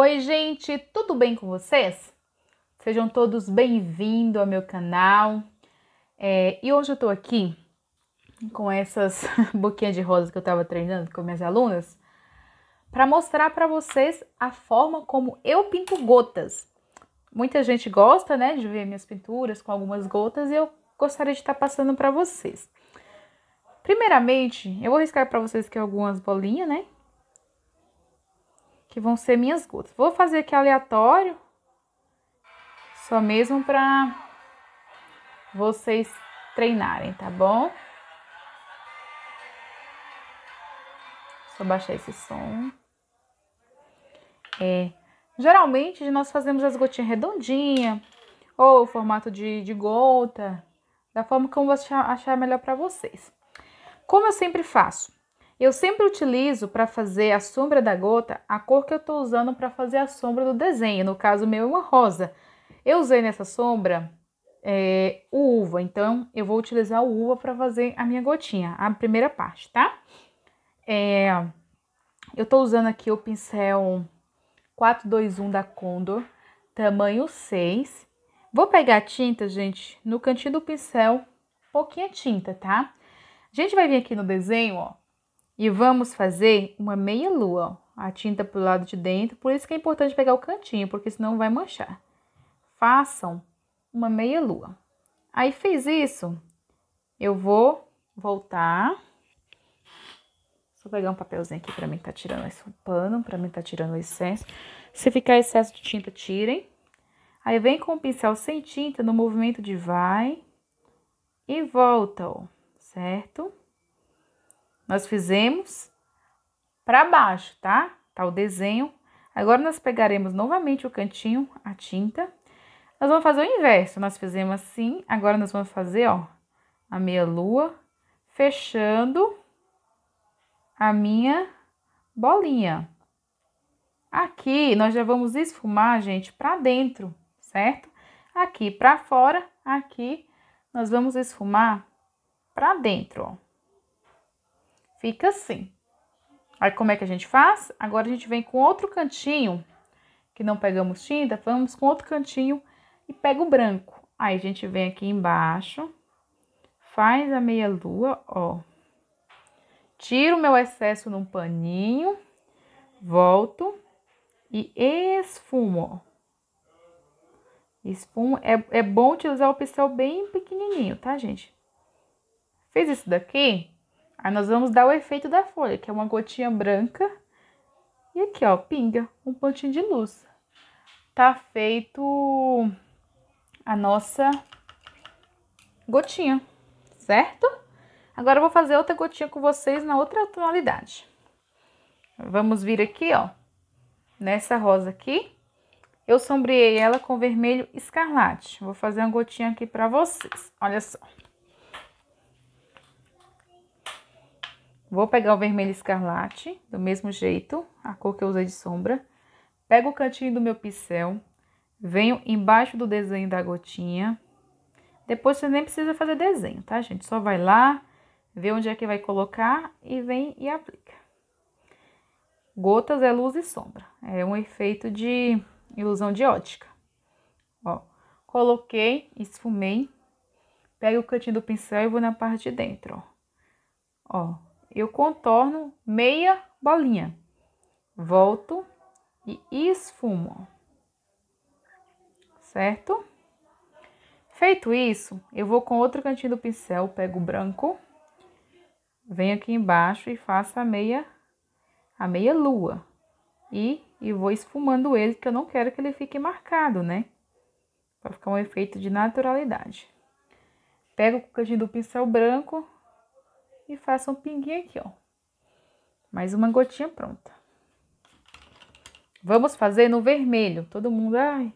Oi, gente, tudo bem com vocês? Sejam todos bem-vindos ao meu canal. É, e hoje eu tô aqui com essas boquinhas de rosa que eu tava treinando com minhas alunas para mostrar para vocês a forma como eu pinto gotas. Muita gente gosta, né, de ver minhas pinturas com algumas gotas e eu gostaria de estar tá passando para vocês. Primeiramente, eu vou riscar para vocês aqui algumas bolinhas, né? que vão ser minhas gotas. Vou fazer aqui aleatório, só mesmo para vocês treinarem, tá bom? Só baixar esse som. É, geralmente nós fazemos as gotinhas redondinhas ou formato de, de gota, da forma como você achar melhor para vocês. Como eu sempre faço, eu sempre utilizo para fazer a sombra da gota a cor que eu estou usando para fazer a sombra do desenho. No caso meu é uma rosa. Eu usei nessa sombra é, o uva, então eu vou utilizar o uva para fazer a minha gotinha, a primeira parte, tá? É, eu estou usando aqui o pincel 421 da Condor, tamanho 6. Vou pegar a tinta, gente, no cantinho do pincel, pouquinha tinta, tá? A gente vai vir aqui no desenho, ó, e vamos fazer uma meia lua, ó. a tinta para o lado de dentro, por isso que é importante pegar o cantinho, porque senão vai manchar. Façam uma meia lua. Aí fiz isso, eu vou voltar. Vou pegar um papelzinho aqui para mim tá tirando esse pano, para mim tá tirando o excesso. Se ficar excesso de tinta, tirem. Aí vem com o pincel sem tinta no movimento de vai e volta, ó, certo? Nós fizemos para baixo, tá? Tá o desenho. Agora, nós pegaremos novamente o cantinho, a tinta. Nós vamos fazer o inverso. Nós fizemos assim, agora nós vamos fazer, ó, a meia lua, fechando a minha bolinha. Aqui, nós já vamos esfumar, gente, para dentro, certo? Aqui para fora, aqui, nós vamos esfumar para dentro, ó. Fica assim. Aí como é que a gente faz? Agora a gente vem com outro cantinho, que não pegamos tinta, vamos com outro cantinho e pega o branco. Aí a gente vem aqui embaixo, faz a meia lua, ó. Tiro o meu excesso num paninho, volto e esfumo, ó. Esfumo, é, é bom utilizar o pincel bem pequenininho, tá, gente? Fiz isso daqui, Aí nós vamos dar o efeito da folha, que é uma gotinha branca. E aqui, ó, pinga, um pontinho de luz. Tá feito a nossa gotinha, certo? Agora eu vou fazer outra gotinha com vocês na outra tonalidade. Vamos vir aqui, ó, nessa rosa aqui. Eu sombreei ela com vermelho escarlate. Vou fazer uma gotinha aqui pra vocês, olha só. Vou pegar o vermelho escarlate, do mesmo jeito, a cor que eu usei de sombra. Pego o cantinho do meu pincel, venho embaixo do desenho da gotinha. Depois você nem precisa fazer desenho, tá, gente? Só vai lá, vê onde é que vai colocar e vem e aplica. Gotas é luz e sombra. É um efeito de ilusão de ótica. Ó, coloquei, esfumei. Pego o cantinho do pincel e vou na parte de dentro, ó. Ó, eu contorno meia bolinha. Volto e esfumo. Certo? Feito isso, eu vou com outro cantinho do pincel, pego o branco, venho aqui embaixo e faço a meia, a meia lua. E, e vou esfumando ele, que eu não quero que ele fique marcado, né? Para ficar um efeito de naturalidade. Pego o cantinho do pincel branco, e faça um pinguinho aqui, ó. Mais uma gotinha pronta. Vamos fazer no vermelho. Todo mundo, ai,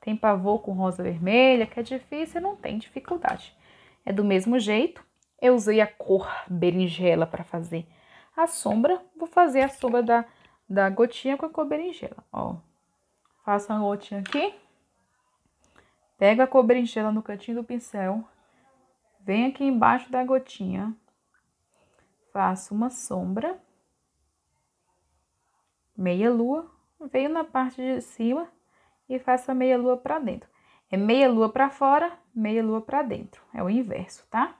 tem pavor com rosa vermelha, que é difícil, não tem dificuldade. É do mesmo jeito. Eu usei a cor berinjela para fazer a sombra. Vou fazer a sombra da, da gotinha com a cor berinjela, ó. Faço uma gotinha aqui. Pego a cor berinjela no cantinho do pincel. Vem aqui embaixo da gotinha faço uma sombra, meia lua, veio na parte de cima e faço a meia lua para dentro. É meia lua para fora, meia lua para dentro. É o inverso, tá?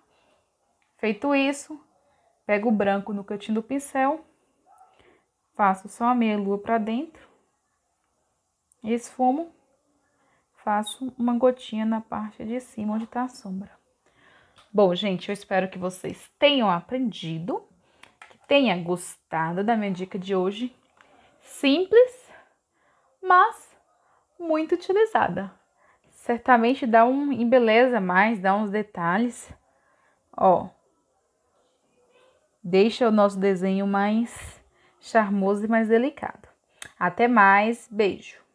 Feito isso, pego o branco no cantinho do pincel, faço só a meia lua para dentro, esfumo, faço uma gotinha na parte de cima onde está a sombra. Bom, gente, eu espero que vocês tenham aprendido, que tenha gostado da minha dica de hoje. Simples, mas muito utilizada. Certamente dá um embeleza mais, dá uns detalhes. Ó, deixa o nosso desenho mais charmoso e mais delicado. Até mais, beijo!